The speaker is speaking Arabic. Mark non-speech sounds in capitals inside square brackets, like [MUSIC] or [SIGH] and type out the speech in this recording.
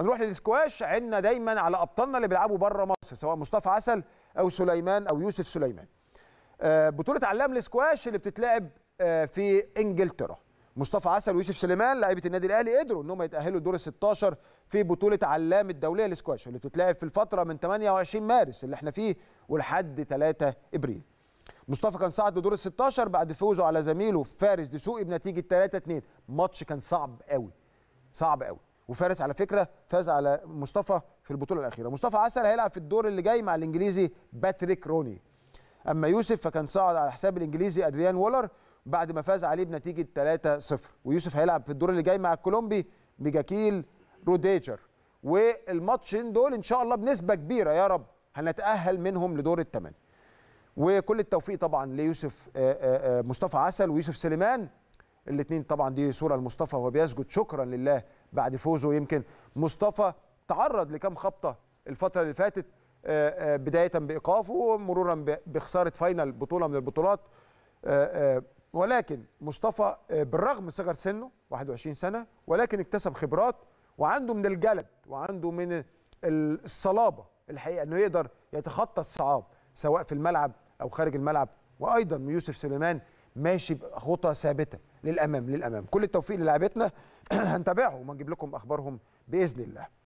هنروح للسكواش عندنا دايما على ابطالنا اللي بيلعبوا بره مصر سواء مصطفى عسل او سليمان او يوسف سليمان آه، بطوله علام السكواش اللي بتتلعب آه، في انجلترا مصطفى عسل ويوسف سليمان لعيبه النادي الاهلي قدروا انهم يتاهلوا الدور ال 16 في بطوله علام الدوليه للسكواش اللي بتتلعب في الفتره من 28 مارس اللي احنا فيه ولحد 3 ابريل. مصطفى كان صعد لدور ال 16 بعد فوزه على زميله فارس دسوقي بنتيجه 3 2 ماتش كان صعب قوي صعب قوي وفارس على فكره فاز على مصطفى في البطوله الاخيره مصطفى عسل هيلعب في الدور اللي جاي مع الانجليزي باتريك روني اما يوسف فكان صعد على حساب الانجليزي ادريان وولر بعد ما فاز عليه بنتيجه 3-0 ويوسف هيلعب في الدور اللي جاي مع الكولومبي ميجاكيل روديجر والماتشين دول ان شاء الله بنسبه كبيره يا رب هنتاهل منهم لدور الثمانيه وكل التوفيق طبعا ليوسف آه، آه، آه، مصطفى عسل ويوسف سليمان الاثنين طبعا دي صوره لمصطفى وهو بيسجد شكرا لله بعد فوزه يمكن مصطفى تعرض لكم خبطه الفتره اللي فاتت آه، آه، بدايه بايقافه مرورا بخساره فاينل بطوله من البطولات آه، ولكن مصطفى بالرغم من صغر سنه 21 سنه ولكن اكتسب خبرات وعنده من الجلد وعنده من الصلابه الحقيقه انه يقدر يتخطى الصعاب سواء في الملعب او خارج الملعب وايضا يوسف سليمان ماشي بخطى ثابته للامام للامام كل التوفيق للاعبتنا [CLEARS THROAT] هنتابعهم ونجيب لكم اخبارهم باذن الله